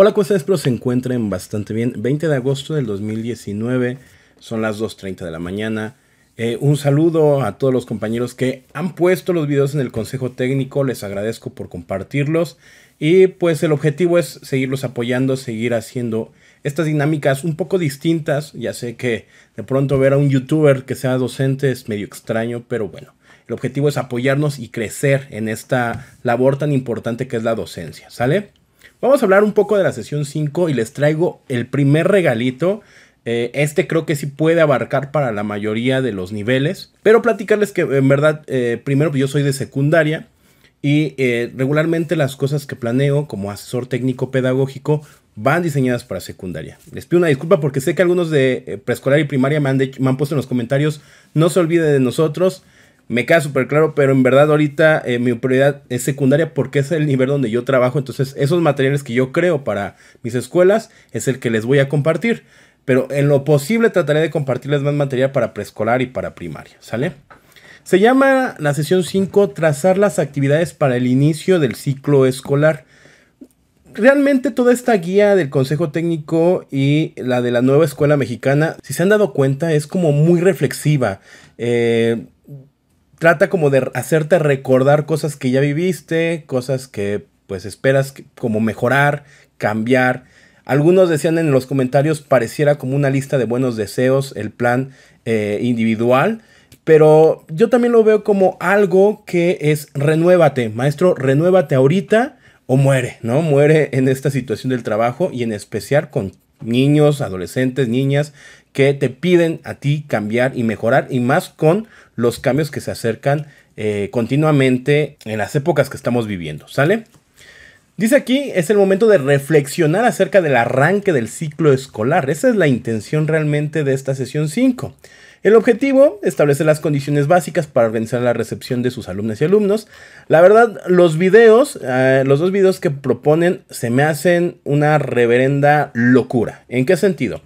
Hola, Cuesta están? Espero se encuentren bastante bien. 20 de agosto del 2019, son las 2.30 de la mañana. Eh, un saludo a todos los compañeros que han puesto los videos en el Consejo Técnico, les agradezco por compartirlos y pues el objetivo es seguirlos apoyando, seguir haciendo estas dinámicas un poco distintas, ya sé que de pronto ver a un youtuber que sea docente es medio extraño, pero bueno, el objetivo es apoyarnos y crecer en esta labor tan importante que es la docencia, ¿sale? Vamos a hablar un poco de la sesión 5 y les traigo el primer regalito. Eh, este creo que sí puede abarcar para la mayoría de los niveles. Pero platicarles que en verdad, eh, primero pues, yo soy de secundaria y eh, regularmente las cosas que planeo como asesor técnico pedagógico van diseñadas para secundaria. Les pido una disculpa porque sé que algunos de preescolar y primaria me han, me han puesto en los comentarios, no se olvide de nosotros me queda súper claro, pero en verdad ahorita eh, mi prioridad es secundaria porque es el nivel donde yo trabajo. Entonces, esos materiales que yo creo para mis escuelas es el que les voy a compartir. Pero en lo posible trataré de compartirles más material para preescolar y para primaria, ¿sale? Se llama la sesión 5 trazar las actividades para el inicio del ciclo escolar. Realmente toda esta guía del Consejo Técnico y la de la nueva escuela mexicana, si se han dado cuenta, es como muy reflexiva. Eh, trata como de hacerte recordar cosas que ya viviste, cosas que pues esperas como mejorar, cambiar. Algunos decían en los comentarios pareciera como una lista de buenos deseos el plan eh, individual, pero yo también lo veo como algo que es renuévate, maestro, renuévate ahorita o muere, ¿no? Muere en esta situación del trabajo y en especial con niños, adolescentes, niñas, que te piden a ti cambiar y mejorar, y más con los cambios que se acercan eh, continuamente en las épocas que estamos viviendo, ¿sale? Dice aquí, es el momento de reflexionar acerca del arranque del ciclo escolar. Esa es la intención realmente de esta sesión 5. El objetivo, establecer las condiciones básicas para organizar la recepción de sus alumnos y alumnos. La verdad, los videos, eh, los dos videos que proponen se me hacen una reverenda locura. ¿En qué sentido?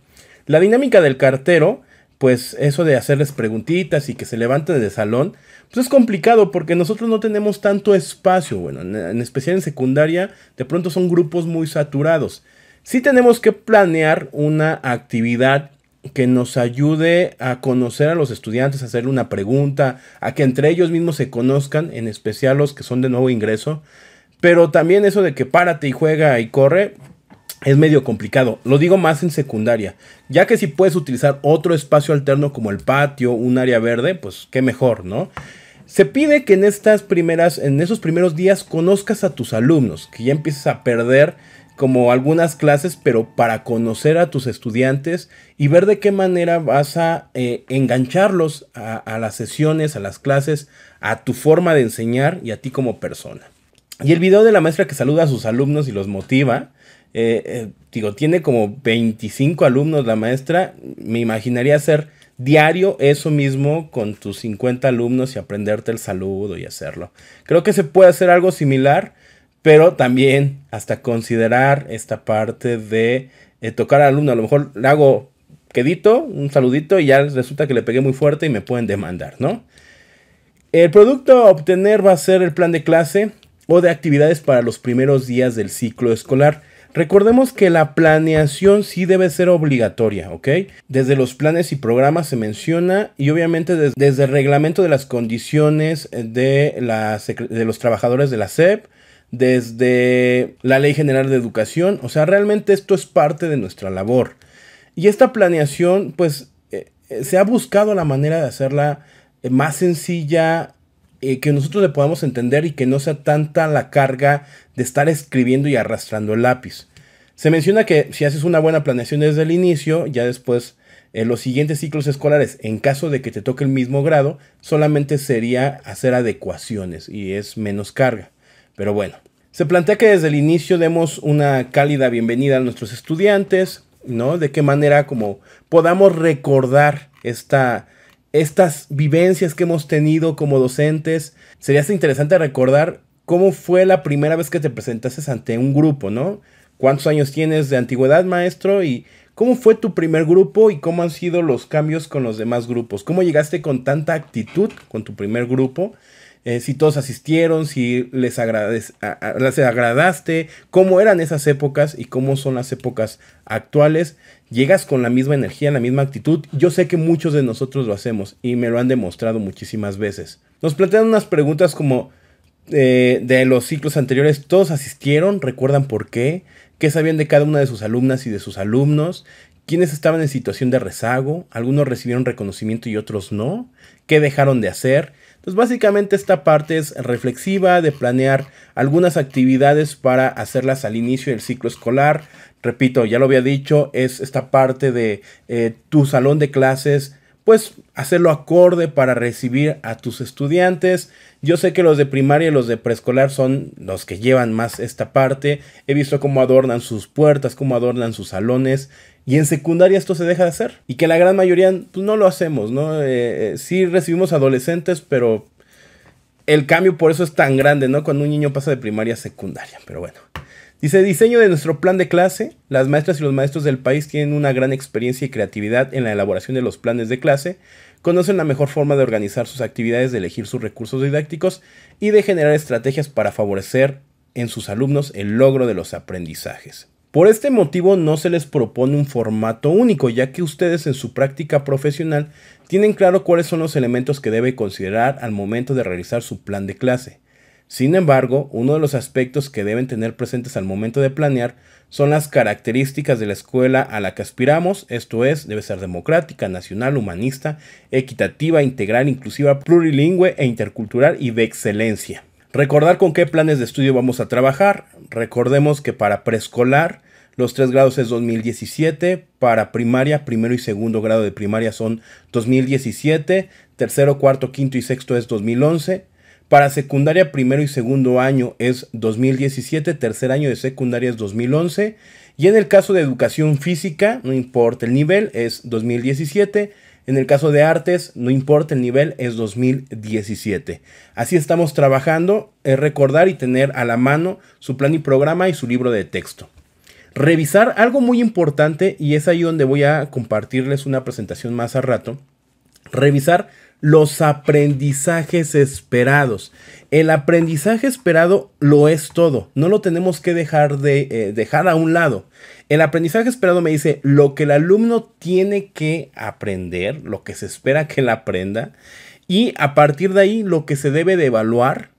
La dinámica del cartero, pues eso de hacerles preguntitas y que se levanten de salón, pues es complicado porque nosotros no tenemos tanto espacio, bueno, en, en especial en secundaria, de pronto son grupos muy saturados. Sí tenemos que planear una actividad que nos ayude a conocer a los estudiantes, a hacerle una pregunta, a que entre ellos mismos se conozcan, en especial los que son de nuevo ingreso. Pero también eso de que párate y juega y corre es medio complicado. Lo digo más en secundaria, ya que si puedes utilizar otro espacio alterno como el patio, un área verde, pues qué mejor, ¿no? Se pide que en estas primeras, en esos primeros días conozcas a tus alumnos, que ya empieces a perder como algunas clases, pero para conocer a tus estudiantes y ver de qué manera vas a eh, engancharlos a, las sesiones, a las clases, a tu forma de enseñar y a ti como persona. Y el video de la maestra que saluda a sus alumnos y los motiva, eh, eh, digo, tiene como 25 alumnos la maestra, me imaginaría hacer diario eso mismo con tus 50 alumnos y aprenderte el saludo y hacerlo. Creo que se puede hacer algo similar pero también hasta considerar esta parte de eh, tocar al alumno. A lo mejor le hago quedito, un saludito y ya resulta que le pegué muy fuerte y me pueden demandar, ¿no? El producto a obtener va a ser el plan de clase o de actividades para los primeros días del ciclo escolar. Recordemos que la planeación sí debe ser obligatoria, ¿ok? Desde los planes y programas se menciona y obviamente desde, el reglamento de las condiciones de, de los trabajadores de la SEP, desde la Ley General de Educación. O sea, realmente esto es parte de nuestra labor. Y esta planeación, pues, eh, eh, se ha buscado la manera de hacerla eh, más sencilla, que nosotros le podamos entender y que no sea tanta la carga de estar escribiendo y arrastrando el lápiz. Se menciona que si haces una buena planeación desde el inicio, ya después en los siguientes ciclos escolares, en caso de que te toque el mismo grado, solamente sería hacer adecuaciones y es menos carga. Pero bueno, se plantea que desde el inicio demos una cálida bienvenida a nuestros estudiantes, ¿no? De qué manera como podamos recordar esta, estas vivencias que hemos tenido como docentes. Sería interesante recordar cómo fue la primera vez que te presentaste ante un grupo, ¿no? ¿Cuántos años tienes de antigüedad, maestro? ¿Y cómo fue tu primer grupo y cómo han sido los cambios con los demás grupos? ¿Cómo llegaste con tanta actitud con tu primer grupo? Eh, si todos asistieron, si les, agradaste, cómo eran esas épocas y cómo son las épocas actuales. Llegas con la misma energía, la misma actitud. Yo sé que muchos de nosotros lo hacemos y me lo han demostrado muchísimas veces. Nos plantean unas preguntas como eh, de los ciclos anteriores, ¿todos asistieron? ¿Recuerdan por qué? ¿Qué sabían de cada una de sus alumnas y de sus alumnos? ¿Quiénes estaban en situación de rezago? ¿Algunos recibieron reconocimiento y otros no? ¿Qué dejaron de hacer? Pues básicamente esta parte es reflexiva de planear algunas actividades para hacerlas al inicio del ciclo escolar. Repito, ya lo había dicho, es esta parte de eh, tu salón de clases, pues hacerlo acorde para recibir a tus estudiantes. Yo sé que los de primaria y los de preescolar son los que llevan más esta parte. He visto cómo adornan sus puertas, cómo adornan sus salones. Y en secundaria esto se deja de hacer. Y que la gran mayoría pues, no lo hacemos, ¿no? Eh, eh, sí recibimos adolescentes, pero el cambio por eso es tan grande, ¿no? Cuando un niño pasa de primaria a secundaria. Pero bueno. Dice, diseño de nuestro plan de clase. Las maestras y los maestros del país tienen una gran experiencia y creatividad en la elaboración de los planes de clase, conocen la mejor forma de organizar sus actividades, de elegir sus recursos didácticos y de generar estrategias para favorecer en sus alumnos el logro de los aprendizajes. Por este motivo no se les propone un formato único, ya que ustedes en su práctica profesional tienen claro cuáles son los elementos que debe considerar al momento de realizar su plan de clase. Sin embargo, uno de los aspectos que deben tener presentes al momento de planear son las características de la escuela a la que aspiramos, esto es, debe ser democrática, nacional, humanista, equitativa, integral, inclusiva, plurilingüe e intercultural y de excelencia. Recordar con qué planes de estudio vamos a trabajar, Recordemos que para preescolar los tres grados es 2017, para primaria, primero y segundo grado de primaria son 2017, tercero, cuarto, quinto y sexto es 2011, para secundaria, primero y segundo año es 2017, tercer año de secundaria es 2011, y en el caso de educación física, no importa el nivel, es 2017, en el caso de artes, no importa el nivel, es 2017. Así estamos trabajando, es recordar y tener a la mano su plan y programa y su libro de texto. Revisar algo muy importante, y es ahí donde voy a compartirles una presentación más a rato, revisar los aprendizajes esperados. El aprendizaje esperado lo es todo, no lo tenemos que dejar de eh, dejar a un lado. El aprendizaje esperado me dice lo que el alumno tiene que aprender, lo que se espera que él aprenda y a partir de ahí lo que se debe de evaluar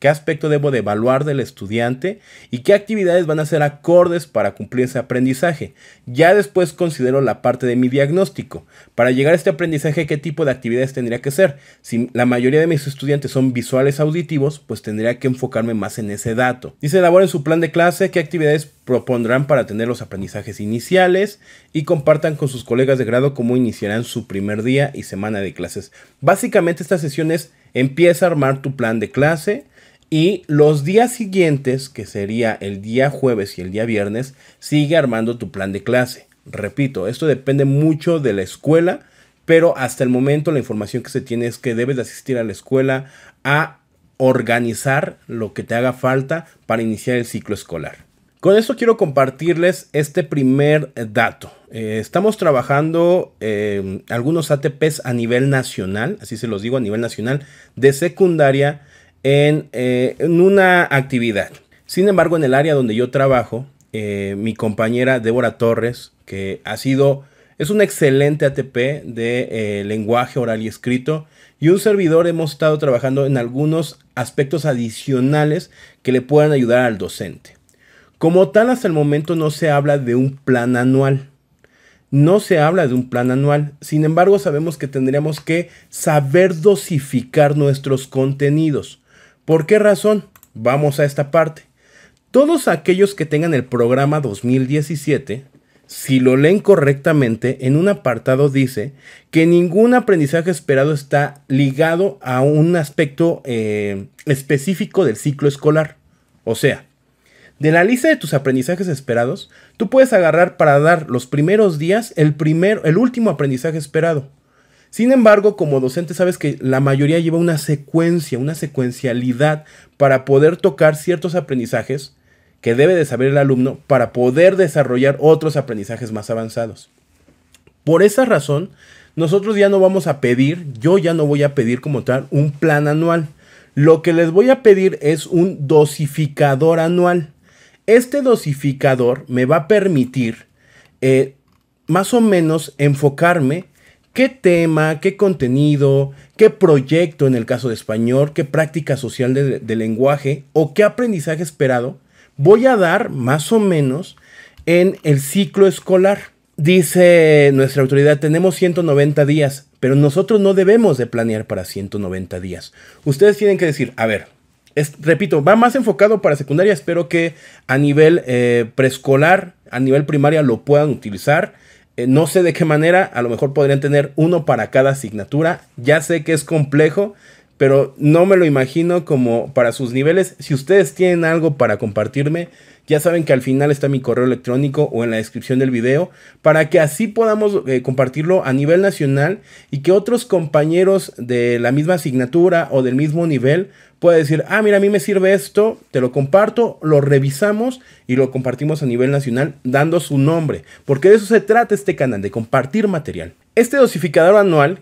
qué aspecto debo de evaluar del estudiante y qué actividades van a ser acordes para cumplir ese aprendizaje. Ya después considero la parte de mi diagnóstico. Para llegar a este aprendizaje, ¿qué tipo de actividades tendría que ser? Si la mayoría de mis estudiantes son visuales auditivos, pues tendría que enfocarme más en ese dato. Dice, elaboren su plan de clase, qué actividades propondrán para tener los aprendizajes iniciales y compartan con sus colegas de grado cómo iniciarán su primer día y semana de clases. Básicamente esta sesión es empieza a armar tu plan de clase, y los días siguientes, que sería el día jueves y el día viernes, sigue armando tu plan de clase. Repito, esto depende mucho de la escuela, pero hasta el momento la información que se tiene es que debes de asistir a la escuela a organizar lo que te haga falta para iniciar el ciclo escolar. Con esto quiero compartirles este primer dato. Eh, estamos trabajando eh, algunos ATPs a nivel nacional, así se los digo, a nivel nacional, de secundaria eh, en, una actividad. Sin embargo, en el área donde yo trabajo, eh, mi compañera Débora Torres, que ha sido, es un excelente ATP de eh, lenguaje oral y escrito, y un servidor hemos estado trabajando en algunos aspectos adicionales que le puedan ayudar al docente. Como tal, hasta el momento no se habla de un plan anual. No se habla de un plan anual. Sin embargo, sabemos que tendríamos que saber dosificar nuestros contenidos. ¿Por qué razón? Vamos a esta parte. Todos aquellos que tengan el programa 2017, si lo leen correctamente, en un apartado dice que ningún aprendizaje esperado está ligado a un aspecto eh, específico del ciclo escolar. O sea, de la lista de tus aprendizajes esperados, tú puedes agarrar para dar los primeros días el, primer, el último aprendizaje esperado. Sin embargo, como docente sabes que la mayoría lleva una secuencia, una secuencialidad para poder tocar ciertos aprendizajes que debe de saber el alumno para poder desarrollar otros aprendizajes más avanzados. Por esa razón, nosotros ya no vamos a pedir, yo ya no voy a pedir como tal un plan anual. Lo que les voy a pedir es un dosificador anual. Este dosificador me va a permitir eh, más o menos enfocarme qué tema, qué contenido, qué proyecto en el caso de español, qué práctica social de, lenguaje o qué aprendizaje esperado voy a dar más o menos en el ciclo escolar. Dice nuestra autoridad, tenemos 190 días, pero nosotros no debemos de planear para 190 días. Ustedes tienen que decir, a ver, repito, va más enfocado para secundaria, espero que a nivel eh, preescolar, a nivel primaria lo puedan utilizar eh, no sé de qué manera, a lo mejor podrían tener uno para cada asignatura. Ya sé que es complejo, pero no me lo imagino como para sus niveles. Si ustedes tienen algo para compartirme, ya saben que al final está mi correo electrónico o en la descripción del video para que así podamos eh, compartirlo a nivel nacional y que otros compañeros de la misma asignatura o del mismo nivel puedan decir, ah, mira, a mí me sirve esto, te lo comparto, lo revisamos y lo compartimos a nivel nacional dando su nombre, porque de eso se trata este canal, de compartir material. Este dosificador anual,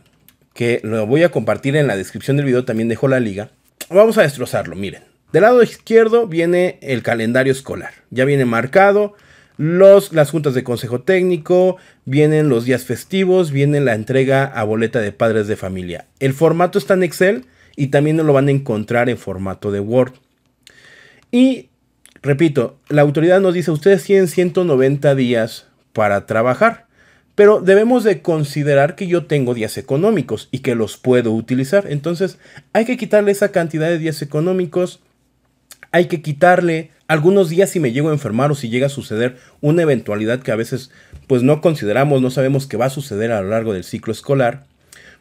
que lo voy a compartir en la descripción del video, también dejó la liga, vamos a destrozarlo, miren. Del lado izquierdo viene el calendario escolar. Ya viene marcado los, las juntas de consejo técnico, vienen los días festivos, viene la entrega a boleta de padres de familia. El formato está en Excel y también lo van a encontrar en formato de Word. Y repito, la autoridad nos dice, ustedes tienen 190 días para trabajar, pero debemos de considerar que yo tengo días económicos y que los puedo utilizar. Entonces hay que quitarle esa cantidad de días económicos hay que quitarle algunos días si me llego a enfermar o si llega a suceder una eventualidad que a veces pues no consideramos, no sabemos que va a suceder a lo largo del ciclo escolar.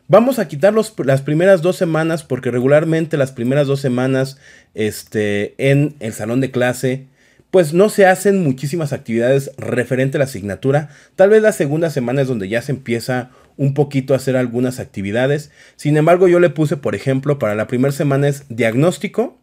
Vamos a quitar las primeras dos semanas porque regularmente las primeras dos semanas este, en el salón de clase pues no se hacen muchísimas actividades referente a la asignatura. Tal vez la segunda semana es donde ya se empieza un poquito a hacer algunas actividades. Sin embargo, yo le puse, por ejemplo, para la primera semana es diagnóstico,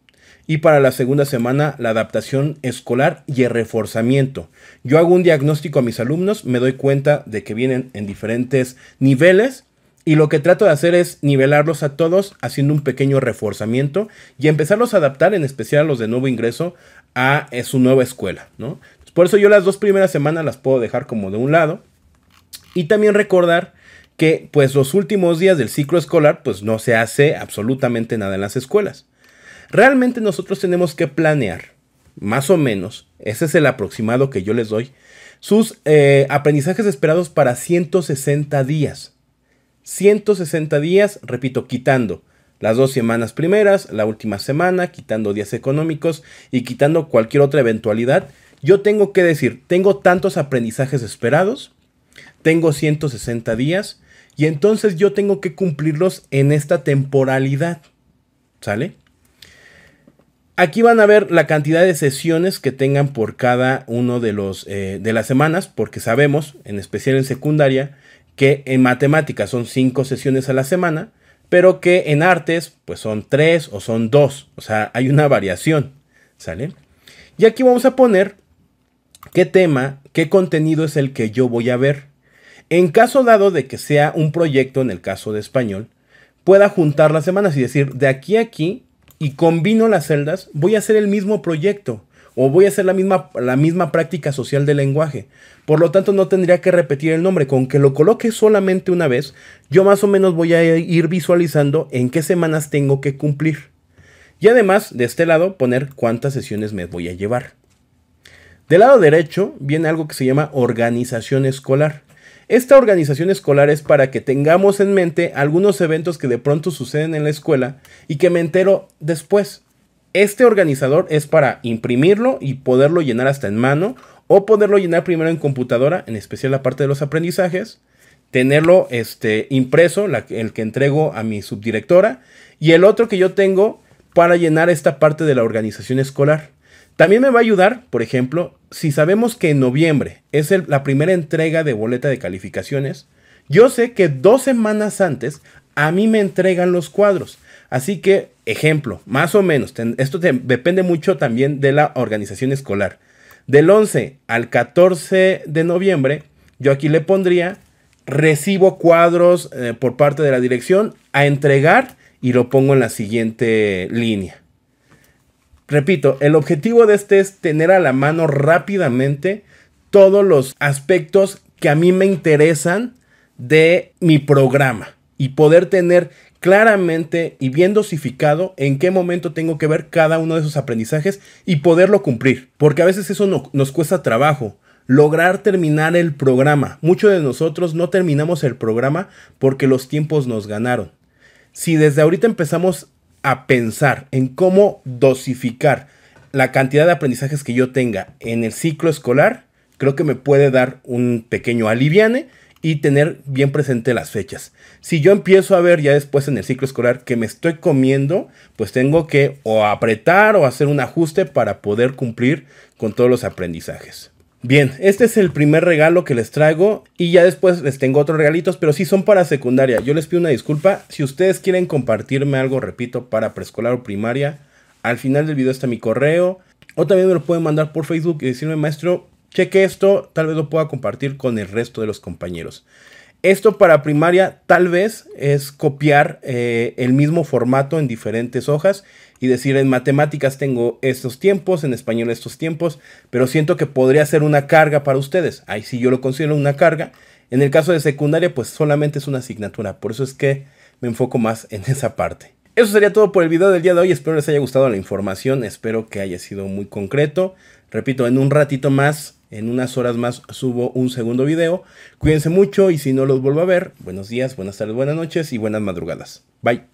y para la segunda semana la adaptación escolar y el reforzamiento. Yo hago un diagnóstico a mis alumnos, me doy cuenta de que vienen en diferentes niveles y lo que trato de hacer es nivelarlos a todos haciendo un pequeño reforzamiento y empezarlos a adaptar, en especial a los de nuevo ingreso, a eh, su nueva escuela. ¿no? Por eso yo las dos primeras semanas las puedo dejar como de un lado y también recordar que pues los últimos días del ciclo escolar pues no se hace absolutamente nada en las escuelas. Realmente nosotros tenemos que planear, más o menos, ese es el aproximado que yo les doy, sus eh, aprendizajes esperados para 160 días. 160 días, repito, quitando las dos semanas primeras, la última semana, quitando días económicos y quitando cualquier otra eventualidad, yo tengo que decir, tengo tantos aprendizajes esperados, tengo 160 días y entonces yo tengo que cumplirlos en esta temporalidad. ¿Sale? Aquí van a ver la cantidad de sesiones que tengan por cada uno de, los, eh, de las semanas, porque sabemos, en especial en secundaria, que en matemáticas son cinco sesiones a la semana, pero que en artes pues son tres o son dos, o sea, hay una variación, ¿sale? Y aquí vamos a poner qué tema, qué contenido es el que yo voy a ver. En caso dado de que sea un proyecto, en el caso de español, pueda juntar las semanas y decir, de aquí a aquí y combino las celdas, voy a hacer el mismo proyecto o voy a hacer la misma, la misma práctica social del lenguaje. Por lo tanto, no tendría que repetir el nombre. Con que lo coloque solamente una vez, yo más o menos voy a ir visualizando en qué semanas tengo que cumplir. Y además, de este lado, poner cuántas sesiones me voy a llevar. Del lado derecho viene algo que se llama organización escolar. Esta organización escolar es para que tengamos en mente algunos eventos que de pronto suceden en la escuela y que me entero después. Este organizador es para imprimirlo y poderlo llenar hasta en mano o poderlo llenar primero en computadora, en especial la parte de los aprendizajes, tenerlo este, impreso, el que entrego a mi subdirectora, y el otro que yo tengo para llenar esta parte de la organización escolar. También me va a ayudar, por ejemplo, si sabemos que en noviembre es la primera entrega de boleta de calificaciones, yo sé que dos semanas antes a mí me entregan los cuadros. Así que, ejemplo, más o menos, esto depende mucho también de la organización escolar. Del 11 al 14 de noviembre, yo aquí le pondría, recibo cuadros eh, por parte de la dirección a entregar y lo pongo en la siguiente línea. Repito, el objetivo de este es tener a la mano rápidamente todos los aspectos que a mí me interesan de mi programa y poder tener claramente y bien dosificado en qué momento tengo que ver cada uno de esos aprendizajes y poderlo cumplir. Porque a veces eso nos cuesta trabajo, lograr terminar el programa. Muchos de nosotros no terminamos el programa porque los tiempos nos ganaron. Si desde ahorita empezamos a pensar en cómo dosificar la cantidad de aprendizajes que yo tenga en el ciclo escolar, creo que me puede dar un pequeño aliviane y tener bien presente las fechas. Si yo empiezo a ver ya después en el ciclo escolar que me estoy comiendo, pues tengo que o apretar o hacer un ajuste para poder cumplir con todos los aprendizajes. Bien, este es el primer regalo que les traigo y ya después les tengo otros regalitos, pero sí son para secundaria. Yo les pido una disculpa. Si ustedes quieren compartirme algo, repito, para preescolar o primaria, al final del video está mi correo. O también me lo pueden mandar por Facebook y decirme, maestro, cheque esto, tal vez lo pueda compartir con el resto de los compañeros. Esto para primaria tal vez es copiar eh, el mismo formato en diferentes hojas y decir en matemáticas tengo estos tiempos, en español estos tiempos, pero siento que podría ser una carga para ustedes. Ahí sí yo lo considero una carga. En el caso de secundaria pues solamente es una asignatura, por eso es que me enfoco más en esa parte. Eso sería todo por el video del día de hoy, espero les haya gustado la información, espero que haya sido muy concreto. Repito, en un ratito más en unas horas más subo un segundo video. Cuídense mucho y si no los vuelvo a ver, buenos días, buenas tardes, buenas noches y buenas madrugadas. Bye.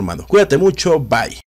Cuídate mucho, bye.